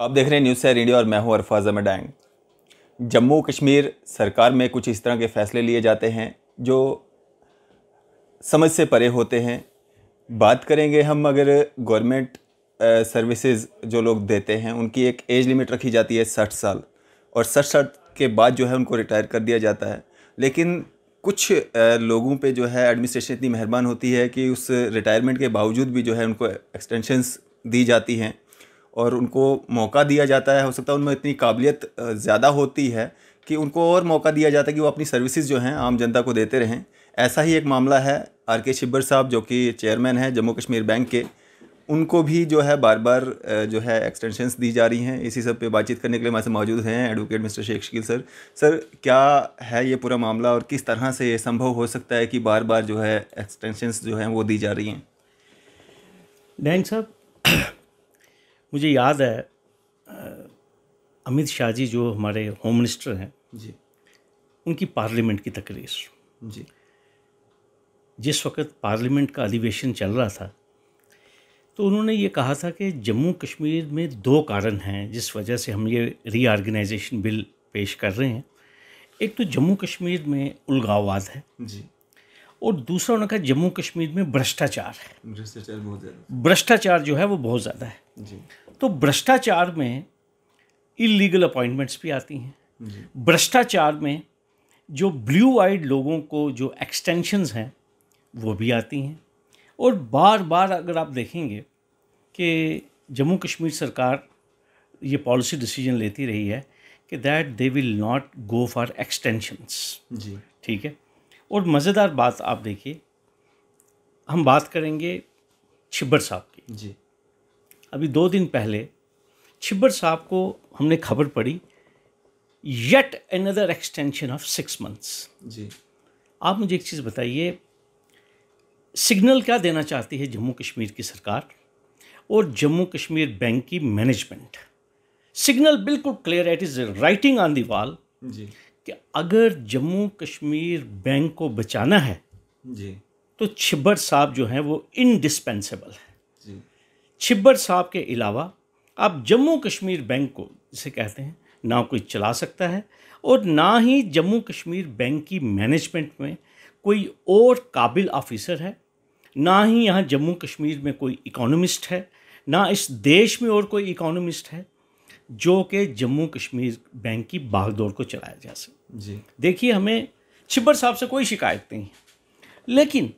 आप देख रहे हैं न्यूज़ सैर इंडिया और मैं हूं अरफाज अहमडैंग जम्मू कश्मीर सरकार में कुछ इस तरह के फ़ैसले लिए जाते हैं जो समझ से परे होते हैं बात करेंगे हम अगर गवर्नमेंट सर्विसेज जो लोग देते हैं उनकी एक एज लिमिट रखी जाती है साठ साल और साठ साल के बाद जो है उनको रिटायर कर दिया जाता है लेकिन कुछ लोगों पे जो है एडमिनिस्ट्रेशन इतनी मेहरबान होती है कि उस रिटायरमेंट के बावजूद भी जो है उनको एक्सटेंशंस दी जाती हैं और उनको मौका दिया जाता है हो सकता है उनमें इतनी काबिलियत ज़्यादा होती है कि उनको और मौका दिया जाता है कि वो अपनी सर्विसेज जो हैं आम जनता को देते रहें ऐसा ही एक मामला है आर के शिब्बर साहब जो कि चेयरमैन हैं जम्मू कश्मीर बैंक के उनको भी जो है बार बार जो है एक्सटेंशंस दी जा रही हैं इसी सब पे बातचीत करने के लिए हमारे मौजूद हैं advocate mister Shaikh Shakeel sir sir क्या है ये पूरा मामला और किस तरह से ये संभव हो सकता है कि बार बार जो है एक्सटेंशंस जो हैं वो दी जा रही हैं डैन साहब मुझे याद है अमित शाह जी जो हमारे होम मिनिस्टर हैं जी उनकी पार्लियामेंट की तकरीर जी जिस वक्त पार्लियामेंट का अधिवेशन चल रहा था तो उन्होंने ये कहा था कि जम्मू कश्मीर में दो कारण हैं जिस वजह से हम ये रीआर्गेनाइजेशन बिल पेश कर रहे हैं एक तो जम्मू कश्मीर में उलगाववाद है जी और दूसरा उन्होंने कहा जम्मू कश्मीर में भ्रष्टाचार है भ्रष्टाचार बहुत ज़्यादा भ्रष्टाचार जो है वो बहुत ज़्यादा है जी तो भ्रष्टाचार में इलीगल अपॉइंटमेंट्स भी आती हैं भ्रष्टाचार में जो ब्लू आइड लोगों को जो एक्सटेंशंस हैं वो भी आती हैं और बार बार अगर आप देखेंगे कि जम्मू कश्मीर सरकार ये पॉलिसी डिसीजन लेती रही है कि that they will not go for extensions जी ठीक है और मज़ेदार बात आप देखिए हम बात करेंगे छिब्बर साहब की जी अभी दो दिन पहले छिब्बर साहब को हमने खबर पड़ी yet another extension of six months जी आप मुझे एक चीज़ बताइए सिग्नल क्या देना चाहती है जम्मू कश्मीर की सरकार और जम्मू कश्मीर बैंक की मैनेजमेंट सिग्नल बिल्कुल क्लियर है it is writing on the wall कि अगर जम्मू कश्मीर बैंक को बचाना है जी तो छिब्बर साहब जो हैं वो इनडिस्पेंसेबल है छिब्बर साहब के अलावा अब जम्मू कश्मीर बैंक को जिसे कहते हैं ना कोई चला सकता है और ना ही जम्मू कश्मीर बैंक की मैनेजमेंट में कोई और काबिल ऑफिसर है ना ही यहाँ जम्मू कश्मीर में कोई इकोनॉमिस्ट है ना इस देश में और कोई इकोनॉमिस्ट है जो कि जम्मू कश्मीर बैंक की बागडोर को चलाया जा सके जी देखिए हमें छिब्बर साहब से कोई शिकायत नहीं है लेकिन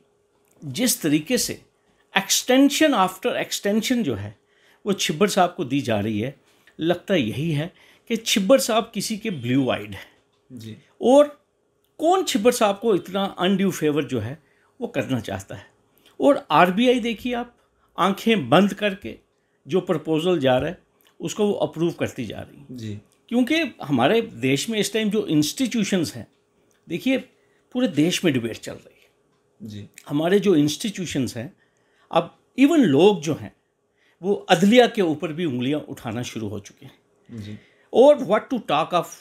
जिस तरीके से एक्सटेंशन आफ्टर एक्सटेंशन जो है वो छिब्बर साहब को दी जा रही है लगता यही है कि छिब्बर साहब किसी के ब्लू आइड है जी और कौन छिब्बर साहब को इतना अनड्यू फेवर जो है वो करना चाहता है और आरबीआई देखिए आप आंखें बंद करके जो प्रपोज़ल जा रहा है उसको वो अप्रूव करती जा रही है जी क्योंकि हमारे देश में इस टाइम जो इंस्टीट्यूशंस हैं देखिए पूरे देश में डिबेट चल रही है जी हमारे जो इंस्टीट्यूशंस हैं अब इवन लोग जो हैं वो अदलिया के ऊपर भी उंगलियां उठाना शुरू हो चुके हैं जी और व्हाट टू टॉक ऑफ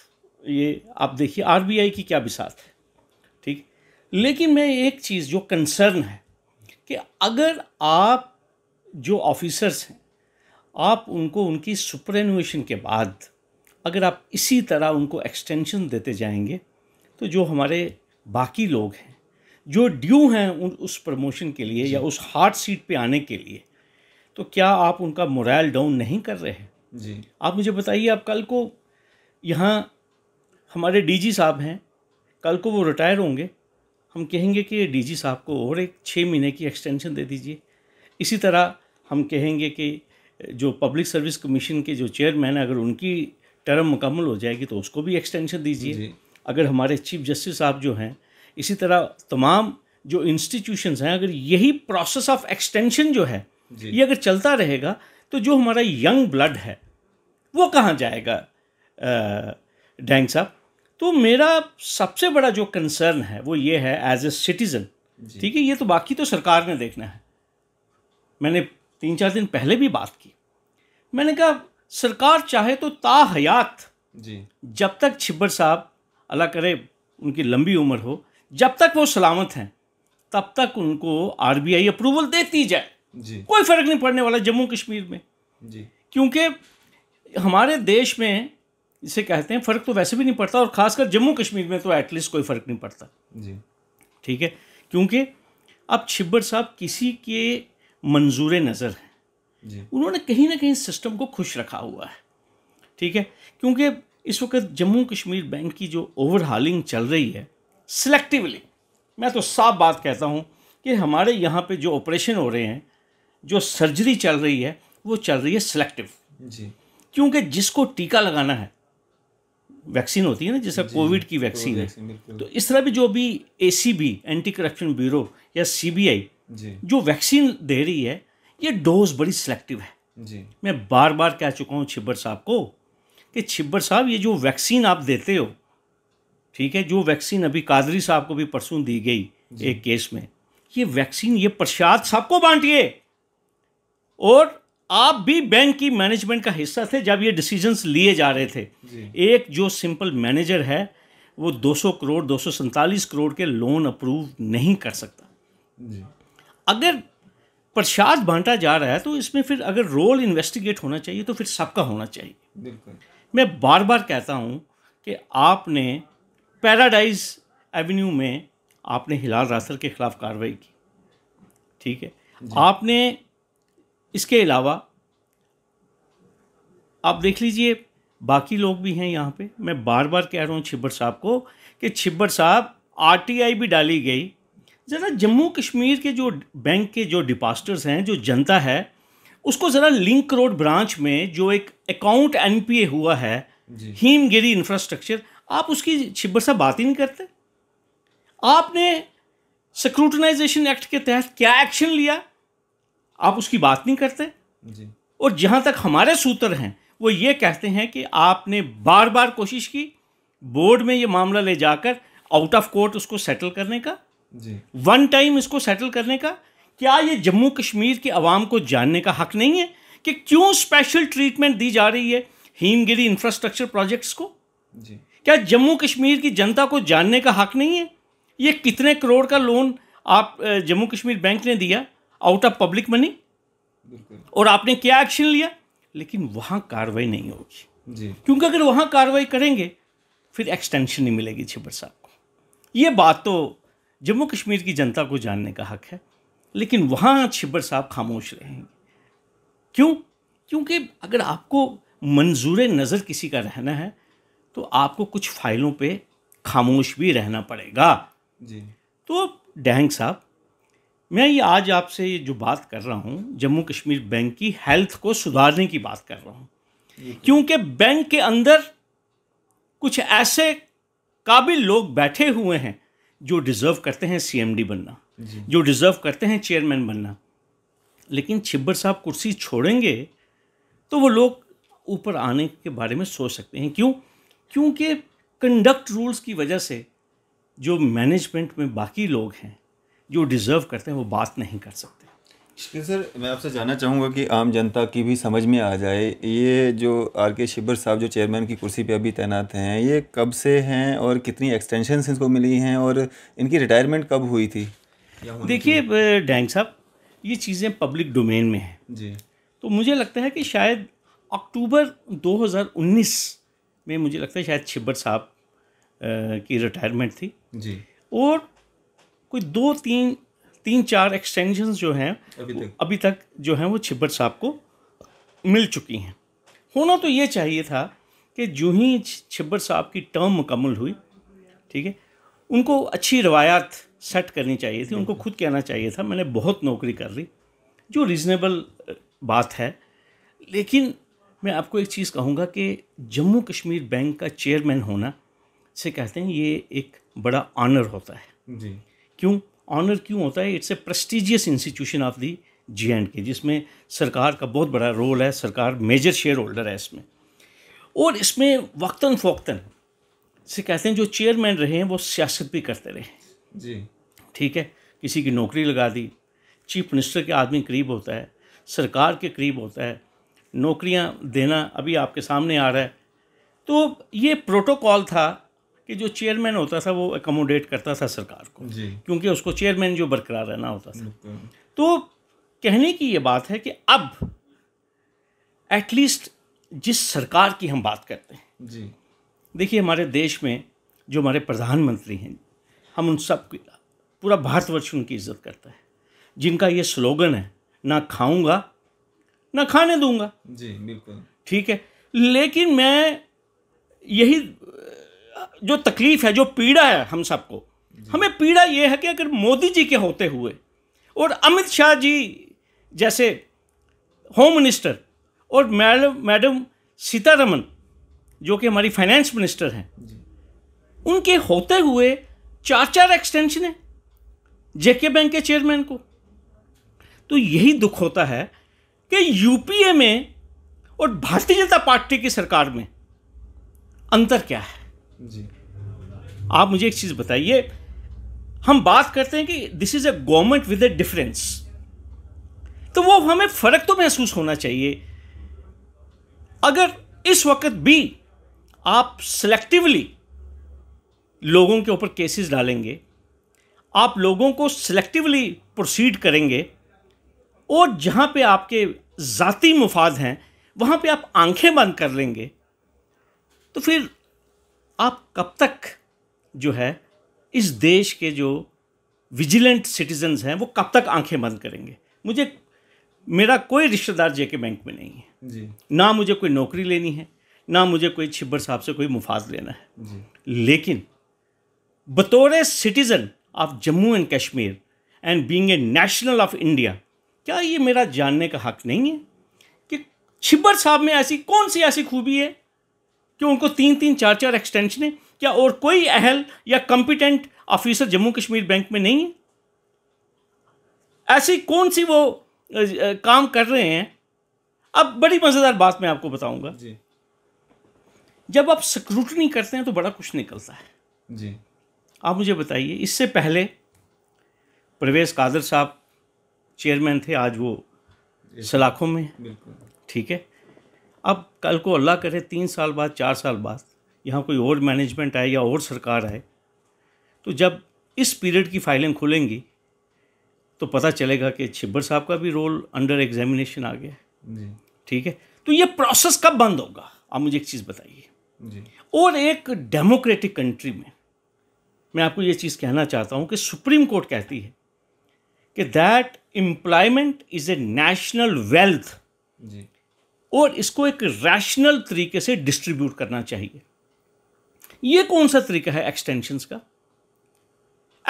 ये आप देखिए आरबीआई की क्या बिसात है ठीक लेकिन मैं एक चीज़ जो कंसर्न है कि अगर आप जो ऑफिसर्स हैं आप उनको उनकी सुपरनुएशन के बाद अगर आप इसी तरह उनको एक्सटेंशन देते जाएंगे तो जो हमारे बाकी लोग हैं जो ड्यू हैं उन उस प्रमोशन के लिए या उस हार्ड सीट पे आने के लिए तो क्या आप उनका मोरल डाउन नहीं कर रहे हैं जी आप मुझे बताइए आप कल को यहाँ हमारे डीजी साहब हैं कल को वो रिटायर होंगे हम कहेंगे कि डीजी साहब को और एक छः महीने की एक्सटेंशन दे दीजिए इसी तरह हम कहेंगे कि जो पब्लिक सर्विस कमीशन के जो चेयरमैन हैं अगर उनकी टर्म मुकम्मल हो जाएगी तो उसको भी एक्सटेंशन दीजिए अगर हमारे चीफ जस्टिस साहब जो हैं इसी तरह तमाम जो इंस्टीट्यूशंस हैं अगर यही प्रोसेस ऑफ एक्सटेंशन जो है ये अगर चलता रहेगा तो जो हमारा यंग ब्लड है वो कहाँ जाएगा डैंग साहब तो मेरा सबसे बड़ा जो कंसर्न है वो ये है एज ए सिटीज़न ठीक है ये तो बाकी तो सरकार ने देखना है मैंने तीन चार दिन पहले भी बात की मैंने कहा सरकार चाहे तो ताहयात जी जब तक छिब्बर साहब अल्लाह करे उनकी लंबी उम्र हो जब तक वो सलामत हैं तब तक उनको आरबीआई अप्रूवल देती जाए जी कोई फ़र्क नहीं पड़ने वाला जम्मू कश्मीर में जी क्योंकि हमारे देश में जिसे कहते हैं फ़र्क तो वैसे भी नहीं पड़ता और ख़ासकर जम्मू कश्मीर में तो एटलीस्ट कोई फ़र्क नहीं पड़ता जी ठीक है क्योंकि अब छिब्बर साहब किसी के मंजूर नज़र हैं उन्होंने कहीं ना कहीं सिस्टम को खुश रखा हुआ है ठीक है क्योंकि इस वक्त जम्मू कश्मीर बैंक की जो ओवरहालिंग चल रही है सिलेक्टिवली मैं तो साफ बात कहता हूँ कि हमारे यहाँ पे जो ऑपरेशन हो रहे हैं जो सर्जरी चल रही है वो चल रही है सिलेक्टिव जी क्योंकि जिसको टीका लगाना है वैक्सीन होती है ना जैसा कोविड की वैक्सीन है तो इस तरह भी जो भी ए एंटी करप्शन ब्यूरो या सी जो वैक्सीन दे रही है ये डोज बड़ी सिलेक्टिव है जी मैं बार बार कह चुका हूँ छिब्बर साहब को कि छिब्बर साहब ये जो वैक्सीन आप देते हो ठीक है जो वैक्सीन अभी कादरी साहब को भी परसों दी गई एक केस में ये वैक्सीन ये प्रसाद सबको बांटिए और आप भी बैंक की मैनेजमेंट का हिस्सा थे जब ये डिसीजंस लिए जा रहे थे एक जो सिंपल मैनेजर है वो 200 करोड़ दो करोड़ के लोन अप्रूव नहीं कर सकता अगर प्रसाद बांटा जा रहा है तो इसमें फिर अगर रोल इन्वेस्टिगेट होना चाहिए तो फिर सबका होना चाहिए मैं बार बार कहता हूँ कि आपने पैराडाइज एवेन्यू में आपने हिलाल रासर के ख़िलाफ़ कार्रवाई की ठीक है आपने इसके अलावा आप देख लीजिए बाकी लोग भी हैं यहाँ पे मैं बार बार कह रहा हूँ छिब्बर साहब को कि छिब्बर साहब आरटीआई भी डाली गई ज़रा जम्मू कश्मीर के जो बैंक के जो डिपास्टर्स हैं जो जनता है उसको ज़रा लिंक रोड ब्रांच में जो एक अकाउंट एनपीए हुआ है हीमगिरी इंफ्रास्ट्रक्चर आप उसकी छिब्बर सा बात ही नहीं करते आपने सिक्रूटनाइजेशन एक्ट के तहत क्या एक्शन लिया आप उसकी बात नहीं करते जी और जहां तक हमारे सूत्र हैं वो ये कहते हैं कि आपने बार बार कोशिश की बोर्ड में ये मामला ले जाकर आउट ऑफ कोर्ट उसको सेटल करने का जी वन टाइम इसको सेटल करने का क्या ये जम्मू कश्मीर की आवाम को जानने का हक नहीं है कि क्यों स्पेशल ट्रीटमेंट दी जा रही है हीमगिरी इंफ्रास्ट्रक्चर प्रोजेक्ट्स को जी क्या जम्मू कश्मीर की जनता को जानने का हक नहीं है ये कितने करोड़ का लोन आप जम्मू कश्मीर बैंक ने दिया आउट ऑफ पब्लिक मनी और आपने क्या एक्शन लिया लेकिन वहाँ कार्रवाई नहीं होगी जी क्योंकि अगर वहाँ कार्रवाई करेंगे फिर एक्सटेंशन नहीं मिलेगी छिबर साहब को ये बात तो जम्मू कश्मीर की जनता को जानने का हक है लेकिन वहाँ छिब्बर साहब खामोश रहेंगे क्यों क्योंकि अगर आपको मंजूर नज़र किसी का रहना है तो आपको कुछ फाइलों पे खामोश भी रहना पड़ेगा जी तो डैंग साहब मैं ये आज आपसे ये जो बात कर रहा हूँ जम्मू कश्मीर बैंक की हेल्थ को सुधारने की बात कर रहा हूँ तो- क्योंकि बैंक के अंदर कुछ ऐसे काबिल लोग बैठे हुए हैं जो डिज़र्व करते हैं सीएमडी बनना जो डिज़र्व करते हैं चेयरमैन बनना लेकिन छिब्बर साहब कुर्सी छोड़ेंगे तो वो लोग ऊपर आने के बारे में सोच सकते हैं क्यों क्योंकि कंडक्ट रूल्स की वजह से जो मैनेजमेंट में बाकी लोग हैं जो डिज़र्व करते हैं वो बात नहीं कर सकते सर मैं आपसे जानना चाहूँगा कि आम जनता की भी समझ में आ जाए ये जो आर के शिबर साहब जो चेयरमैन की कुर्सी पे अभी तैनात हैं ये कब से हैं और कितनी एक्सटेंशन इनको मिली हैं और इनकी रिटायरमेंट कब हुई थी देखिए डैंग साहब ये चीज़ें पब्लिक डोमेन में हैं जी तो मुझे लगता है कि शायद अक्टूबर 2019 में मुझे लगता है शायद छिब्बर साहब की रिटायरमेंट थी जी और कोई दो तीन तीन चार एक्सटेंशन जो हैं अभी तक अभी तक जो हैं वो छिब्बर साहब को मिल चुकी हैं होना तो ये चाहिए था कि जो ही छिब्बर साहब की टर्म मुकम्मल हुई ठीक है उनको अच्छी रवायात सेट करनी चाहिए थी उनको खुद कहना चाहिए था मैंने बहुत नौकरी कर ली जो रीज़नेबल बात है लेकिन मैं आपको एक चीज़ कहूँगा कि जम्मू कश्मीर बैंक का चेयरमैन होना से कहते हैं ये एक बड़ा ऑनर होता है जी क्यों ऑनर क्यों होता है it's a prestigious institution of the J and K जिसमें सरकार का बहुत बड़ा रोल है सरकार मेजर शेयर होल्डर है इसमें और इसमें वक्ता फ़ोक्ता से कहते हैं जो चेयरमैन रहे हैं वो सियासत भी करते रहे जी ठीक है किसी की नौकरी लगा दी चीफ मिनिस्टर के आदमी करीब होता है सरकार के करीब होता है नौकरियां देना अभी आपके सामने आ रहा है तो ये प्रोटोकॉल था कि जो चेयरमैन होता था वो एकोमोडेट करता था सरकार को क्योंकि उसको चेयरमैन जो बरकरार रहना होता था तो कहने की ये बात है कि अब एटलीस्ट जिस सरकार की हम बात करते हैं जी देखिए हमारे देश में जो हमारे प्रधानमंत्री हैं हम उन सब पूरा भारतवर्ष उनकी इज्जत करता है जिनका ये स्लोगन है ना खाऊंगा ना खाने दूंगा जी बिल्कुल ठीक है लेकिन मैं यही जो तकलीफ है जो पीड़ा है हम सबको हमें पीड़ा यह है कि अगर मोदी जी के होते हुए और अमित शाह जी जैसे होम मिनिस्टर और मैडम मैडम सीतारमन जो कि हमारी फाइनेंस मिनिस्टर हैं उनके होते हुए चार चार एक्सटेंशन है जेके बैंक के चेयरमैन को तो यही दुख होता है कि यूपीए में और भारतीय जनता पार्टी की सरकार में अंतर क्या है जी आप मुझे एक चीज़ बताइए हम बात करते हैं कि this is a government with a difference तो वो हमें फ़र्क तो महसूस होना चाहिए अगर इस वक्त भी आप सेलेक्टिवली लोगों के ऊपर केसेस डालेंगे आप लोगों को सेलेक्टिवली प्रोसीड करेंगे और जहां पे आपके ज़ाती मुफाद हैं वहाँ पे आप आंखें बंद कर लेंगे तो फिर आप कब तक जो है इस देश के जो विजिलेंट सिटीजन्स हैं वो कब तक आंखें बंद करेंगे मुझे मेरा कोई रिश्तेदार जे के बैंक में नहीं है जी ना मुझे कोई नौकरी लेनी है ना मुझे कोई छिब्बर साहब से कोई मुफाद लेना है जी लेकिन बतौर citizen of Jammu and Kashmir and being a national of India क्या ये मेरा जानने का हक नहीं है कि छिब्बर साहब में ऐसी कौन सी ऐसी खूबी है कि उनको तीन तीन चार चार एक्सटेंशन है क्या और कोई अहल या competent officer Jammu Kashmir bank में नहीं है ऐसी कौन सी वो काम कर रहे हैं अब बड़ी मज़ेदार बात मैं आपको बताऊंगा जी जब आप स्क्रूटनी करते हैं तो बड़ा कुछ निकलता है जी आप मुझे बताइए इससे पहले प्रवेश कादर साहब चेयरमैन थे आज वो सलाखों में बिल्कुल ठीक है अब कल को अल्लाह करे तीन साल बाद चार साल बाद यहाँ कोई और मैनेजमेंट आए या और सरकार आए तो जब इस पीरियड की फाइलें खुलेंगी तो पता चलेगा कि छिब्बर साहब का भी रोल अंडर एग्जामिनेशन आ गया ठीक है तो ये प्रोसेस कब बंद होगा आप मुझे एक चीज़ बताइए और एक डेमोक्रेटिक कंट्री में मैं आपको ये चीज़ कहना चाहता हूँ कि सुप्रीम कोर्ट कहती है कि that employment is a national wealth और इसको एक रैशनल तरीके से डिस्ट्रीब्यूट करना चाहिए ये कौन सा तरीका है एक्सटेंशन का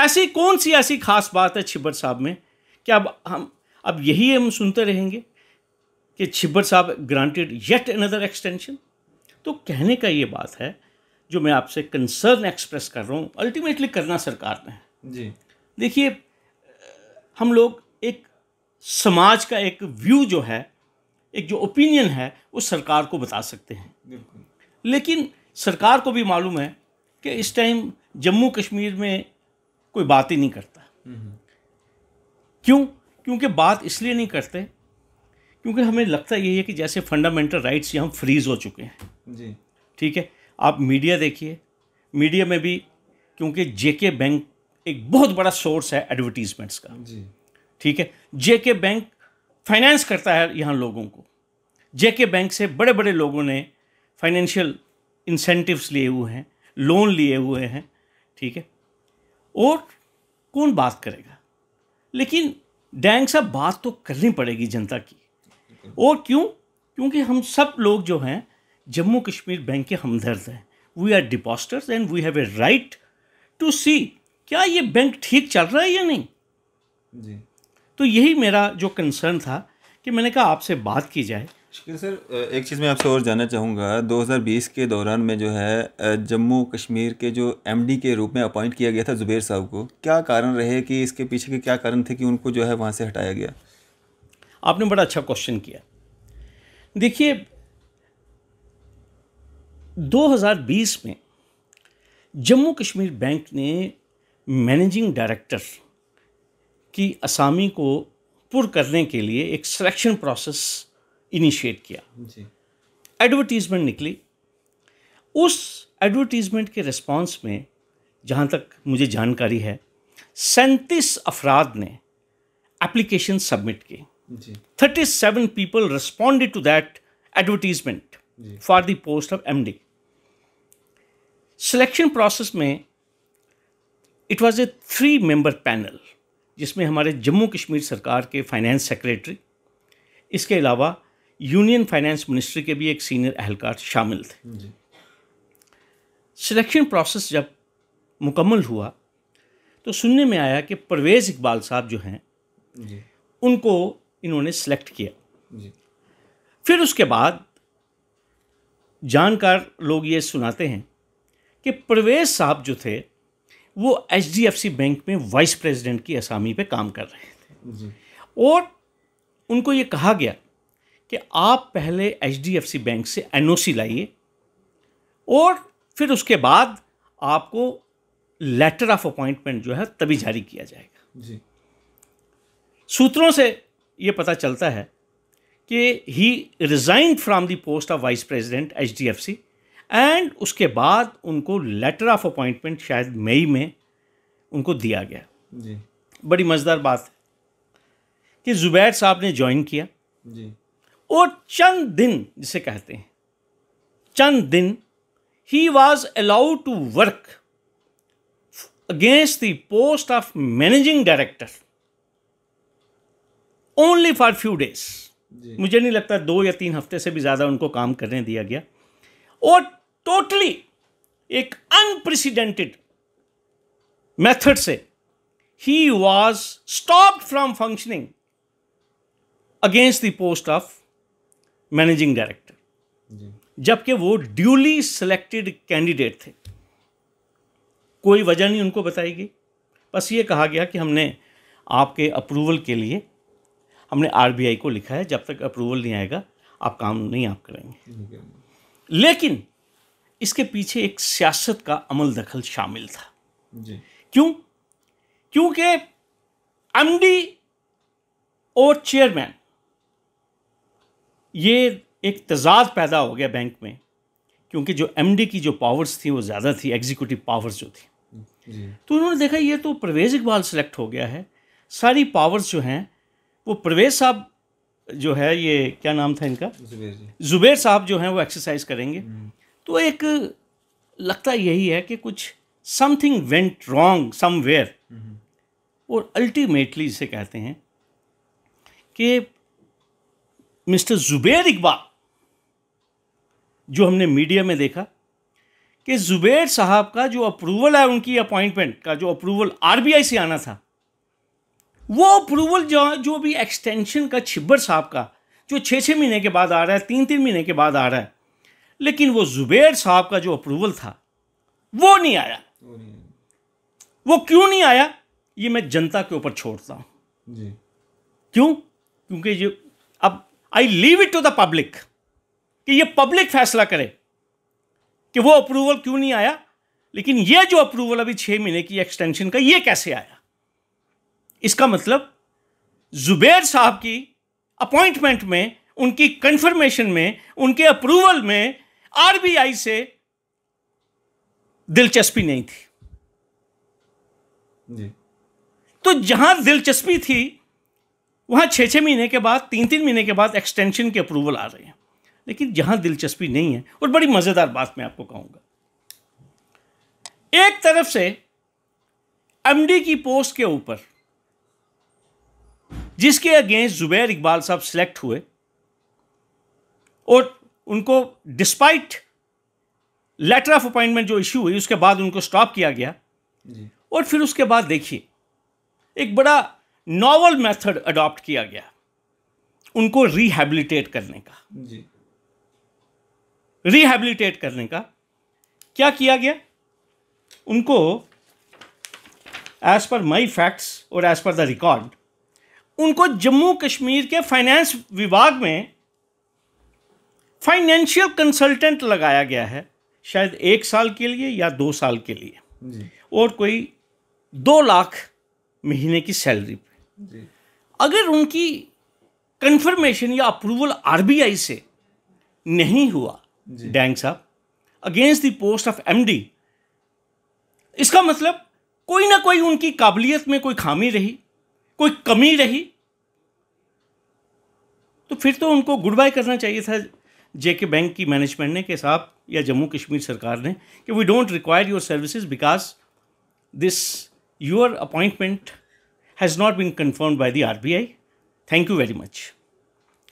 ऐसी कौन सी ऐसी खास बात है छिब्बर साहब में कि अब हम अब यही हम सुनते रहेंगे कि छिब्बर साहब ग्रांटेड येट अनदर एक्सटेंशन तो कहने का ये बात है जो मैं आपसे कंसर्न एक्सप्रेस कर रहा हूँ अल्टीमेटली करना सरकार ने है जी देखिए हम लोग एक समाज का एक व्यू जो है एक जो ओपिनियन है वो सरकार को बता सकते हैं लेकिन सरकार को भी मालूम है कि इस टाइम जम्मू कश्मीर में कोई बात ही नहीं करता हम्म। क्यों क्योंकि बात इसलिए नहीं करते क्योंकि हमें लगता यही है कि जैसे फंडामेंटल राइट्स यहाँ फ्रीज हो चुके हैं जी ठीक है आप मीडिया देखिए मीडिया में भी क्योंकि जेके बैंक एक बहुत बड़ा सोर्स है एडवर्टीजमेंट्स का ठीक है जेके बैंक फाइनेंस करता है यहाँ लोगों को जेके बैंक से बड़े बड़े लोगों ने फाइनेंशियल इंसेंटिव्स लिए हुए हैं लोन लिए हुए हैं ठीक है और कौन बात करेगा लेकिन डैंग साहब बात तो करनी पड़ेगी जनता की और क्यों क्योंकि हम सब लोग जो हैं जम्मू कश्मीर बैंक के हमदर्द हैं we are depositors and we have a right to see क्या ये बैंक ठीक चल रहा है या नहीं जी तो यही मेरा जो कंसर्न था कि मैंने कहा आपसे बात की जाए शुक्रिया सर एक चीज़ मैं आपसे और जानना चाहूँगा 2020 के दौरान में जो है जम्मू कश्मीर के जो एमडी के रूप में अपॉइंट किया गया था ज़ुबैर साहब को क्या कारण रहे कि इसके पीछे के क्या कारण थे कि उनको जो है वहाँ से हटाया गया आपने बड़ा अच्छा क्वेश्चन किया देखिए 2020 में जम्मू कश्मीर बैंक ने मैनेजिंग डायरेक्टर की असामी को पुर करने के लिए एक सिलेक्शन प्रोसेस इनिशिएट किया एडवर्टीज़मेंट निकली उस एडवर्टीज़मेंट के रिस्पांस में जहाँ तक मुझे जानकारी है सैंतीस अफराद ने एप्लीकेशन सबमिट की thirty seven people responded to that advertisement for the post of MD selection process में it was a three member panel जिसमें हमारे जम्मू कश्मीर सरकार के फाइनेंस सेक्रेटरी इसके अलावा यूनियन फाइनेंस मिनिस्ट्री के भी एक सीनियर अहलकार शामिल थे सिलेक्शन प्रोसेस जब मुकम्मल हुआ तो सुनने में आया कि परवेज़ इकबाल साहब जो हैं उनको इन्होंने सेलेक्ट किया फिर उसके बाद जानकार लोग ये सुनाते हैं कि परवेज़ साहब जो थे वो एच बैंक में वाइस प्रेसिडेंट की असामी पे काम कर रहे थे और उनको ये कहा गया कि आप पहले एच बैंक से एन लाइए और फिर उसके बाद आपको लेटर ऑफ अपॉइंटमेंट जो है तभी जारी किया जाएगा जी सूत्रों से ये पता चलता है कि he resign from the post of vice president H D F C and उसके बाद उनको लेटर ऑफ अपॉइंटमेंट शायद मई में उनको दिया गया जी बड़ी मज़ेदार बात है कि ज़ुबैर साहब ने ज्वाइन किया जी और चंद दिन जिसे कहते हैं चंद दिन he was allowed to work against the post of managing director only for few days मुझे नहीं लगता दो या तीन हफ्ते से भी ज़्यादा उनको काम करने दिया गया और टोटली एक अनप्रेसिडेंटेड मेथड से he was stop from functioning against the post of managing director जबकि वो ड्यूली सिलेक्टेड कैंडिडेट थे कोई वजह नहीं उनको बताई गई बस ये कहा गया कि हमने आपके अप्रूवल के लिए हमने आरबीआई को लिखा है जब तक अप्रूवल नहीं आएगा आप काम नहीं आप करेंगे लेकिन इसके पीछे एक सियासत का अमल दखल शामिल था जी क्यों क्योंकि एमडी और चेयरमैन ये एक तजाद पैदा हो गया बैंक में क्योंकि जो एमडी की जो पावर्स थी वो ज़्यादा थी एग्जीक्यूटिव पावर्स जो थी तो उन्होंने देखा ये तो परवेज़ इकबाल सेलेक्ट हो गया है सारी पावर्स जो हैं वो परवेज़ साहब जो है ये क्या नाम था इनका जुबेर साहब जो हैं वो एक्सरसाइज करेंगे हम्म। तो एक लगता यही है कि कुछ समथिंग वेंट रॉन्ग समवेयर और अल्टीमेटली इसे कहते हैं कि मिस्टर ज़ुबैर इकबाल जो हमने मीडिया में देखा कि ज़ुबैर साहब का जो अप्रूवल है उनकी अपॉइंटमेंट का जो अप्रूवल आरबीआई से आना था वो अप्रूवल जो जो भी एक्सटेंशन का छिब्बर साहब का जो छः छः महीने के बाद आ रहा है तीन तीन महीने के बाद आ रहा है लेकिन वो जुबेर साहब का जो अप्रूवल था वो नहीं आया वो क्यों नहीं आया ये मैं जनता के ऊपर छोड़ता हूं क्यों क्योंकि ये अब I leave it to the public कि ये पब्लिक फैसला करे कि वो अप्रूवल क्यों नहीं आया लेकिन ये जो अप्रूवल अभी छह महीने की एक्सटेंशन का ये कैसे आया इसका मतलब जुबेर साहब की अपॉइंटमेंट में उनकी कंफर्मेशन में उनके अप्रूवल में आरबीआई से दिलचस्पी नहीं थी जी तो जहां दिलचस्पी थी वहां छह छह महीने के बाद तीन तीन महीने के बाद एक्सटेंशन के अप्रूवल आ रहे हैं लेकिन जहां दिलचस्पी नहीं है और बड़ी मज़ेदार बात मैं आपको कहूंगा एक तरफ से एमडी की पोस्ट के ऊपर जिसके अगेंस्ट जुबैर इकबाल साहब सिलेक्ट हुए और उनको डिस्पाइट लेटर ऑफ अपॉइंटमेंट जो इश्यू हुई उसके बाद उनको स्टॉप किया गया और फिर उसके बाद देखिए एक बड़ा नॉवल मेथड अडॉप्ट किया गया उनको रिहेबिलिटेट करने का रिहेबिलिटेट करने का क्या किया गया उनको एज पर माई फैक्ट्स और एज पर द रिकॉर्ड उनको जम्मू कश्मीर के फाइनेंस विभाग में फाइनेंशियल कंसल्टेंट लगाया गया है शायद एक साल के लिए या दो साल के लिए और कोई दो लाख महीने की सैलरी पे अगर उनकी कंफर्मेशन या अप्रूवल आरबीआई से नहीं हुआ डैंग साहब against the post of MD इसका मतलब कोई ना कोई उनकी काबिलियत में कोई खामी रही कोई कमी रही तो फिर तो उनको गुड बाय करना चाहिए था जेके बैंक की मैनेजमेंट ने कि साहब या जम्मू कश्मीर सरकार ने कि we don't require your services because this your appointment has not been confirm by the RBI thank you very much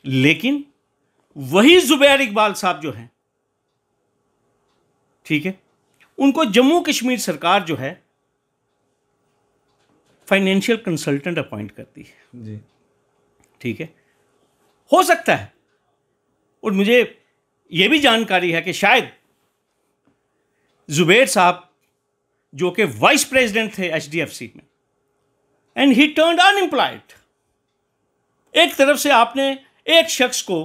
लेकिन वही जुबैर इकबाल साहब जो हैं ठीक है उनको जम्मू कश्मीर सरकार जो है फाइनेंशियल कंसल्टेंट अपॉइंट करती है जी ठीक है हो सकता है और मुझे ये भी जानकारी है कि शायद ज़ुबैर साहब जो कि वाइस प्रेसिडेंट थे एच डी एफ सी में एंड ही टर्न अनएम्प्लॉयड एक तरफ से आपने एक शख्स को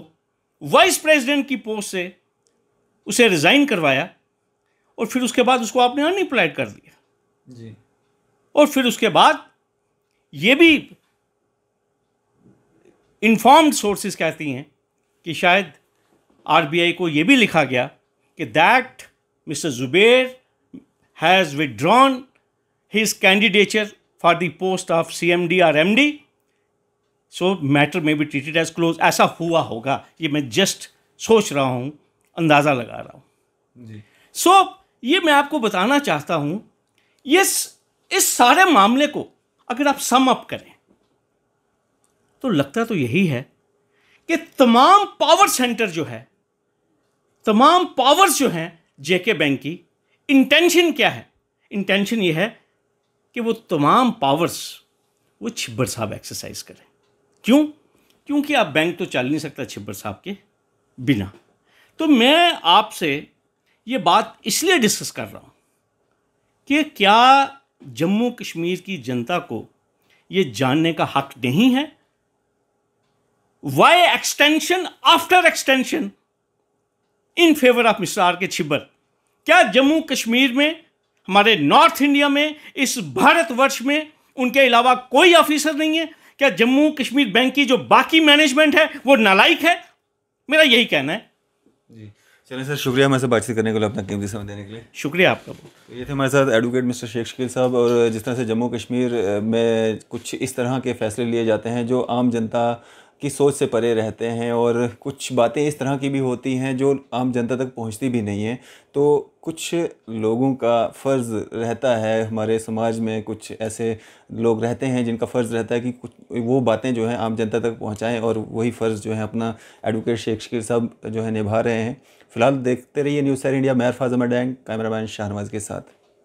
वाइस प्रेसिडेंट की पोस्ट से उसे रिज़ाइन करवाया और फिर उसके बाद उसको आपने अनएम्प्लॉयड कर दिया जी और फिर उसके बाद ये भी इन्फॉर्म्ड सोर्सेज कहती हैं कि शायद आरबीआई को यह भी लिखा गया कि that mister Zubair has withdrawn his candidature for the post of C M D R M D so matter may be treated as close ऐसा हुआ होगा ये मैं जस्ट सोच रहा हूँ अंदाज़ा लगा रहा हूँ सो so, ये मैं आपको बताना चाहता हूँ ये इस सारे मामले को अगर आप सम अप करें तो लगता तो यही है कि तमाम पावर सेंटर जो है तमाम पावर्स जो हैं जेके बैंक की इंटेंशन क्या है इंटेंशन ये है कि वो तमाम पावर्स वो छिब्बर साहब एक्सरसाइज करें क्यों क्योंकि आप बैंक तो चल नहीं सकता छिब्बर साहब के बिना तो मैं आपसे ये बात इसलिए डिस्कस कर रहा हूँ कि क्या जम्मू कश्मीर की जनता को ये जानने का हक नहीं है why extension after extension in favour of R K Chhibber क्या जम्मू कश्मीर में हमारे नॉर्थ इंडिया में इस भारतवर्ष में उनके अलावा कोई ऑफिसर नहीं है क्या जम्मू कश्मीर बैंक की जो बाकी मैनेजमेंट है वो नालायक है मेरा यही कहना है जी चलिए सर शुक्रिया हमारे साथ बातचीत करने के लिए अपना कीमती समय देने के लिए शुक्रिया आपका तो ये थे हमारे साथ एडवोकेट मिस्टर शेख शकील साहब और जिस तरह से जम्मू कश्मीर में कुछ इस तरह के फैसले लिए जाते हैं जो आम जनता की सोच से परे रहते हैं और कुछ बातें इस तरह की भी होती हैं जो आम जनता तक पहुंचती भी नहीं है तो कुछ लोगों का फ़र्ज़ रहता है हमारे समाज में कुछ ऐसे लोग रहते हैं जिनका फ़र्ज़ रहता है कि कुछ वो बातें जो हैं आम जनता तक पहुंचाएं और वही फ़र्ज़ जो है अपना एडवोकेट शेखशिर साहब जो है निभा रहे हैं फ़िलहाल देखते रहिए न्यूज़ सर इंडिया मैं अरफाज़ अमर डैंग कैमरामैन शाहनवाज के साथ